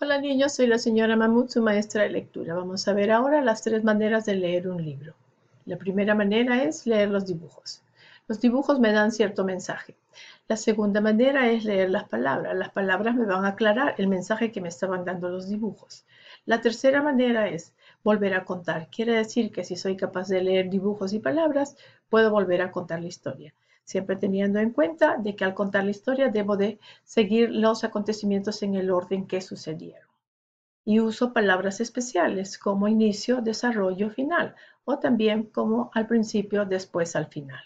Hola niños, soy la señora Mamut, su maestra de lectura. Vamos a ver ahora las tres maneras de leer un libro. La primera manera es leer los dibujos. Los dibujos me dan cierto mensaje. La segunda manera es leer las palabras. Las palabras me van a aclarar el mensaje que me estaban dando los dibujos. La tercera manera es volver a contar. Quiere decir que si soy capaz de leer dibujos y palabras, puedo volver a contar la historia siempre teniendo en cuenta de que al contar la historia debo de seguir los acontecimientos en el orden que sucedieron. Y uso palabras especiales como inicio, desarrollo, final o también como al principio, después, al final.